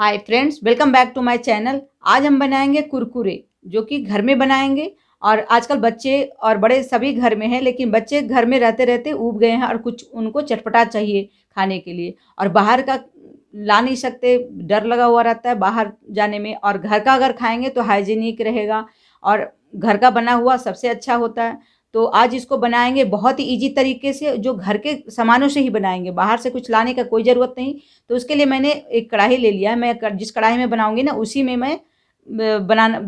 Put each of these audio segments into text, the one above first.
hi friends welcome back to my channel आज हम बनाएंगे कुरकुरे जो कि घर में बनाएंगे और आजकल बच्चे और बड़े सभी घर में हैं लेकिन बच्चे घर में रहते रहते उब गए हैं और कुछ उनको चटपटा चाहिए खाने के लिए और बाहर का ला नहीं सकते डर लगा हुआ रहता है बाहर जाने में और घर का अगर खाएंगे तो हाइजीनिक रहेगा और घर का बना हुआ सबसे अच्छा होता है तो आज इसको बनाएंगे बहुत ही इजी तरीके से जो घर के सामानों से ही बनाएंगे बाहर से कुछ लाने का कोई ज़रूरत नहीं तो उसके लिए मैंने एक कढ़ाई ले लिया है मैं जिस कढ़ाई में बनाऊँगी ना उसी में मैं बनाना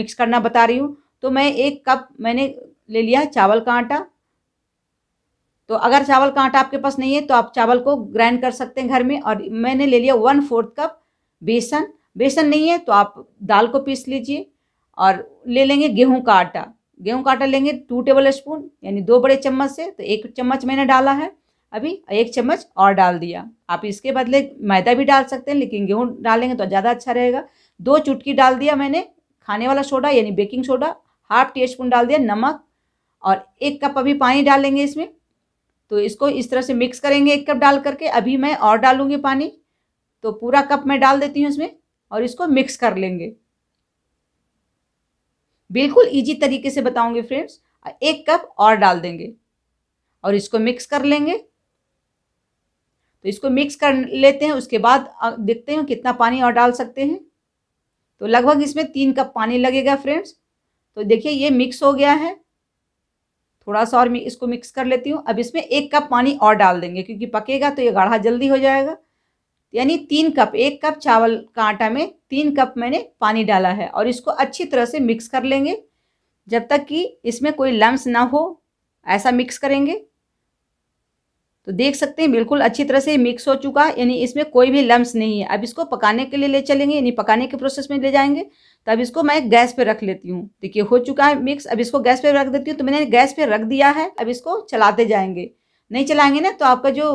मिक्स करना बता रही हूँ तो मैं एक कप मैंने ले लिया चावल का आटा तो अगर चावल का आटा आपके पास नहीं है तो आप चावल को ग्राइंड कर सकते हैं घर में और मैंने ले लिया वन फोर्थ कप बेसन बेसन नहीं है तो आप दाल को पीस लीजिए और ले लेंगे गेहूं का आटा गेहूँ का आटा लेंगे टू टेबल स्पून यानी दो बड़े चम्मच से तो एक चम्मच मैंने डाला है अभी एक चम्मच और डाल दिया आप इसके बदले मैदा भी डाल सकते हैं लेकिन गेहूँ डालेंगे तो ज़्यादा अच्छा रहेगा दो चुटकी डाल दिया मैंने खाने वाला सोडा यानी baking soda half teaspoon डाल दिया नमक और एक कप अभी पानी डालेंगे इसमें तो इसको इस तरह से मिक्स करेंगे एक कप डाल करके अभी मैं और डालूंगी पानी तो पूरा कप मैं डाल देती हूँ इसमें और इसको मिक्स कर लेंगे बिल्कुल इजी तरीके से बताऊंगी फ्रेंड्स एक कप और डाल देंगे और इसको मिक्स कर लेंगे तो इसको मिक्स कर लेते हैं उसके बाद देखते हैं कितना पानी और डाल सकते हैं तो लगभग इसमें तीन कप पानी लगेगा फ्रेंड्स तो देखिए ये मिक्स हो गया है थोड़ा सा और मैं इसको मिक्स कर लेती हूँ अब इसमें एक कप पानी और डाल देंगे क्योंकि पकेगा तो ये गाढ़ा जल्दी हो जाएगा यानी तीन कप एक कप चावल का आटा में तीन कप मैंने पानी डाला है और इसको अच्छी तरह से मिक्स कर लेंगे जब तक कि इसमें कोई लम्स ना हो ऐसा मिक्स करेंगे तो देख सकते हैं बिल्कुल अच्छी तरह से मिक्स हो चुका है यानी इसमें कोई भी लम्स नहीं है अब इसको पकाने के लिए ले चलेंगे यानी पकाने के प्रोसेस में ले जाएंगे तो अब इसको मैं गैस पर रख लेती हूँ देखिए हो चुका है मिक्स अब इसको गैस पर रख देती हूँ तो मैंने गैस पर रख दिया है अब इसको चलाते जाएंगे नहीं चलाएंगे ना तो आपका जो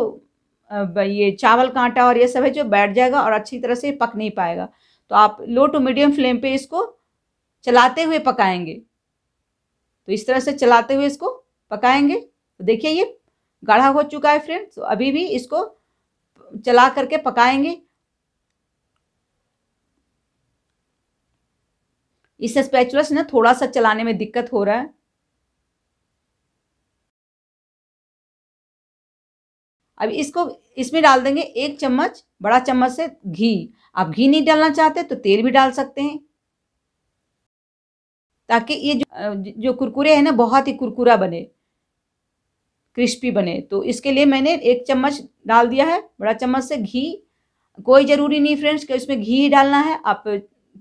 ये चावल का आटा और ये सब है जो बैठ जाएगा और अच्छी तरह से पक नहीं पाएगा तो आप लो टू मीडियम फ्लेम पे इसको चलाते हुए पकाएंगे तो इस तरह से चलाते हुए इसको पकाएंगे तो देखिए ये गाढ़ा हो चुका है फ्रेंड्स तो अभी भी इसको चला करके पकाएंगे इस स्पेचुलस ना थोड़ा सा चलाने में दिक्कत हो रहा है अब इसको इसमें डाल देंगे एक चम्मच बड़ा चम्मच से घी आप घी नहीं डालना चाहते तो तेल भी डाल सकते हैं ताकि ये जो जो कुरकुरे हैं ना बहुत ही कुरकुरा बने क्रिस्पी बने तो इसके लिए मैंने एक चम्मच डाल दिया है बड़ा चम्मच से घी कोई ज़रूरी नहीं फ्रेंड्स कि इसमें घी ही डालना है आप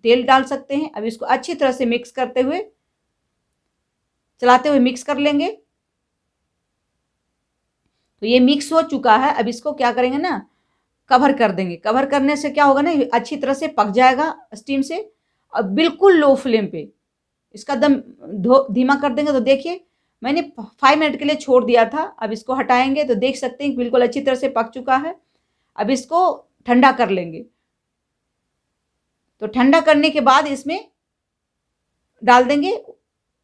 तेल डाल सकते हैं अब इसको अच्छी तरह से मिक्स करते हुए चलाते हुए मिक्स कर लेंगे तो ये मिक्स हो चुका है अब इसको क्या करेंगे ना कवर कर देंगे कवर करने से क्या होगा ना अच्छी तरह से पक जाएगा स्टीम से और बिल्कुल लो फ्लेम पे इसका दम धो धीमा कर देंगे तो देखिए मैंने फाइव मिनट के लिए छोड़ दिया था अब इसको हटाएंगे तो देख सकते हैं बिल्कुल अच्छी तरह से पक चुका है अब इसको ठंडा कर लेंगे तो ठंडा करने के बाद इसमें डाल देंगे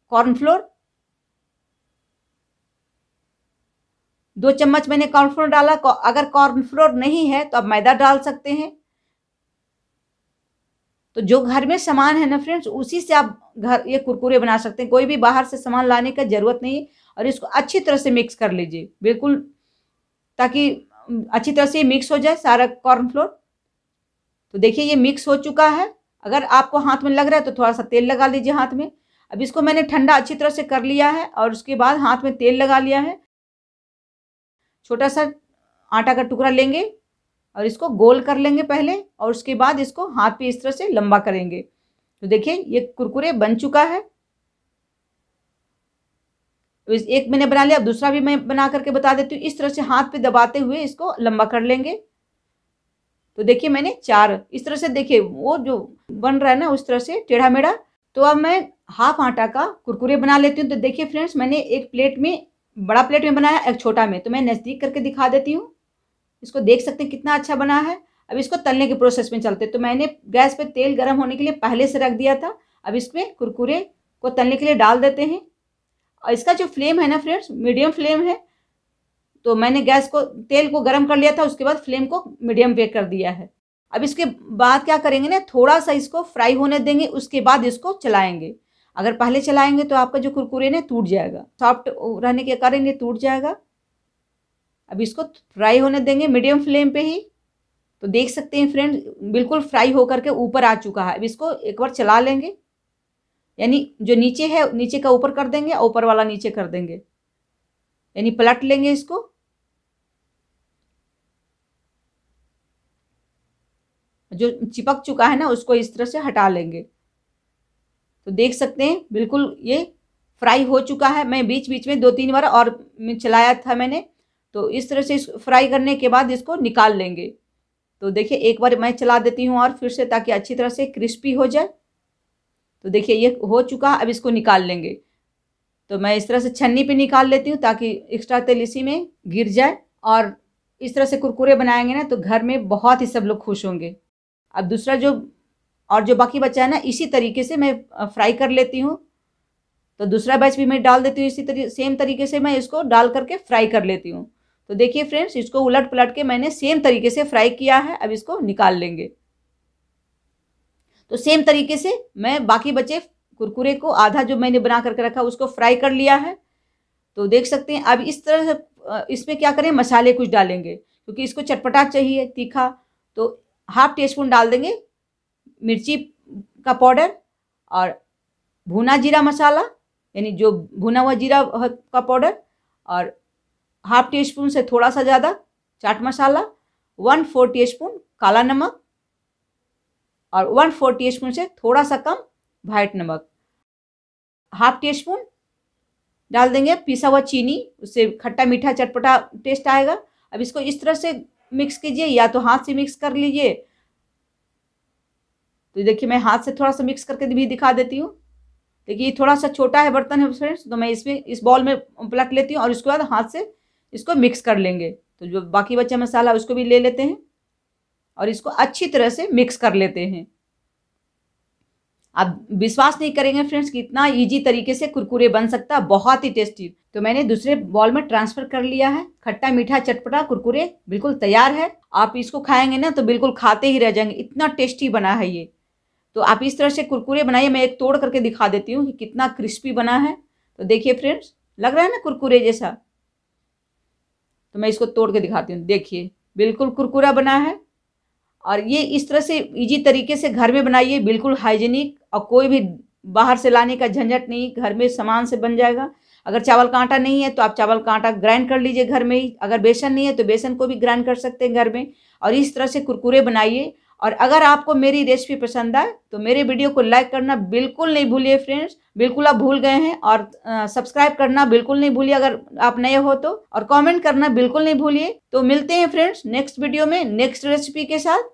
कॉर्नफ्लोर दो चम्मच मैंने कॉर्नफ्लोर डाला अगर कॉर्नफ्लोर नहीं है तो आप मैदा डाल सकते हैं तो जो घर में सामान है ना फ्रेंड्स उसी से आप घर ये कुरकुरे बना सकते हैं कोई भी बाहर से सामान लाने का ज़रूरत नहीं है और इसको अच्छी तरह से मिक्स कर लीजिए बिल्कुल ताकि अच्छी तरह से ये मिक्स हो जाए सारा कॉर्नफ्लोर तो देखिए ये मिक्स हो चुका है अगर आपको हाथ में लग रहा है तो थोड़ा सा तेल लगा लीजिए हाथ में अब इसको मैंने ठंडा अच्छी तरह से कर लिया है और उसके बाद हाथ में तेल लगा लिया है छोटा सा आटा का टुकड़ा लेंगे और इसको गोल कर लेंगे पहले और उसके बाद इसको हाथ पे इस तरह से लंबा करेंगे तो देखिए ये कुरकुरे बन चुका है तो एक मैंने बना लिया अब दूसरा भी मैं बना करके बता देती हूँ इस तरह से हाथ पे दबाते हुए इसको लंबा कर लेंगे तो देखिए मैंने चार इस तरह से देखिए वो जो बन रहा है ना उस तरह से टेढ़ा मेढ़ा तो अब मैं हाफ आटा का कुरकुरे बना लेती हूँ तो देखिए फ्रेंड्स मैंने एक प्लेट में बड़ा प्लेट में बनाया एक छोटा में तो मैं नज़दीक करके दिखा देती हूँ इसको देख सकते हैं कितना अच्छा बना है अब इसको तलने के प्रोसेस में चलते तो मैंने गैस पर तेल गर्म होने के लिए पहले से रख दिया था अब इसमें कुरकुरे को तलने के लिए डाल देते हैं और इसका जो फ्लेम है ना फ्रेंड्स मीडियम फ्लेम है तो मैंने गैस को तेल को गर्म कर लिया था उसके बाद फ्लेम को मीडियम पे कर दिया है अब इसके बाद क्या करेंगे ना थोड़ा सा इसको फ्राई होने देंगे उसके बाद इसको चलाएंगे अगर पहले चलाएंगे तो आपका जो कुरकुरे ना टूट जाएगा सॉफ्ट रहने के कारण ये टूट जाएगा अब इसको फ्राई होने देंगे मीडियम फ्लेम पे ही तो देख सकते हैं फ्रेंड बिल्कुल फ्राई होकर के ऊपर आ चुका है अब इसको एक बार चला लेंगे यानी जो नीचे है नीचे का ऊपर कर देंगे और ऊपर वाला नीचे कर देंगे यानी पलट लेंगे इसको जो चिपक चुका है ना उसको इस तरह से हटा लेंगे तो देख सकते हैं बिल्कुल ये फ्राई हो चुका है मैं बीच बीच में दो तीन बार और चलाया था मैंने तो इस तरह से इस फ्राई करने के बाद इसको निकाल लेंगे तो देखिए एक बार मैं चला देती हूँ और फिर से ताकि अच्छी तरह से क्रिस्पी हो जाए तो देखिए ये हो चुका अब इसको निकाल लेंगे तो मैं इस तरह से छन्नी पे निकाल लेती हूँ ताकि एक्स्ट्रा तेल इसी में गिर जाए और इस तरह से कुरकुरे बनाएंगे ना तो घर में बहुत ही सब लोग खुश होंगे अब दूसरा जो और जो बाकी बचा है ना इसी तरीके से मैं फ्राई कर लेती हूँ तो दूसरा बैच भी मैं डाल देती हूँ इसी तरीके सेम तरीके से मैं इसको डाल करके फ्राई कर लेती हूँ तो देखिए फ्रेंड्स इसको उलट पलट के मैंने सेम तरीके से फ्राई किया है अब इसको निकाल लेंगे तो सेम तरीके से मैं बाकी बचे कुरकुरे को आधा जो मैंने बना करके रखा उसको फ्राई कर लिया है तो देख सकते हैं अब इस तरह से इसमें क्या करें मसाले कुछ डालेंगे क्योंकि इसको चटपटा चाहिए तीखा तो हाफ टी स्पून डाल देंगे मिर्ची का पाउडर और भुना जीरा मसाला यानी जो भुना हुआ जीरा का पाउडर और हाफ टी स्पून से थोड़ा सा ज़्यादा chaat masala one four teaspoon काला नमक और वन फोर टी स्पून से थोड़ा सा कम वाइट नमक हाफ टी स्पून डाल देंगे पिसा हुआ चीनी उससे खट्टा मीठा चटपटा टेस्ट आएगा अब इसको इस तरह से मिक्स कीजिए या तो हाथ से मिक्स कर लीजिए तो देखिए मैं हाथ से थोड़ा सा मिक्स करके भी दिखा देती हूँ देखिए ये थोड़ा सा छोटा है बर्तन है फ्रेंड्स तो मैं इसमें इस बॉल में पलट लेती हूँ और उसके बाद हाथ से इसको मिक्स कर लेंगे तो जो बाकी बचा मसाला उसको भी ले लेते हैं और इसको अच्छी तरह से मिक्स कर लेते हैं आप विश्वास नहीं करेंगे फ्रेंड्स कि इतना इजी तरीके से कुरकुरे बन सकता है बहुत ही टेस्टी तो मैंने दूसरे बॉल में ट्रांसफर कर लिया है खट्टा मीठा चटपटा कुरकुरे बिल्कुल तैयार है आप इसको खाएंगे ना तो बिल्कुल खाते ही रह जाएंगे इतना टेस्टी बना है ये तो आप इस तरह से कुरकुरे बनाइए मैं एक तोड़ करके दिखा देती हूँ कि कितना क्रिस्पी बना है तो देखिए फ्रेंड्स लग रहा है ना कुरकुरे जैसा तो मैं इसको तोड़ के दिखाती हूँ देखिए बिल्कुल कुरकुरा बना है और ये इस तरह से इजी तरीके से घर में बनाइए बिल्कुल हाइजीनिक और कोई भी बाहर से लाने का झंझट नहीं घर में सामान से बन जाएगा अगर चावल का आटा नहीं है तो आप चावल का आटा ग्राइंड कर लीजिए घर में ही अगर बेसन नहीं है तो बेसन को भी ग्राइंड कर सकते हैं घर में और इस तरह से कुरकुरे बनाइए और अगर आपको मेरी रेसिपी पसंद आए तो मेरे वीडियो को लाइक करना बिल्कुल नहीं भूलिए फ्रेंड्स बिल्कुल आप भूल गए हैं और सब्सक्राइब करना बिल्कुल नहीं भूलिए अगर आप नए हो तो और कमेंट करना बिल्कुल नहीं भूलिए तो मिलते हैं फ्रेंड्स नेक्स्ट वीडियो में नेक्स्ट रेसिपी के साथ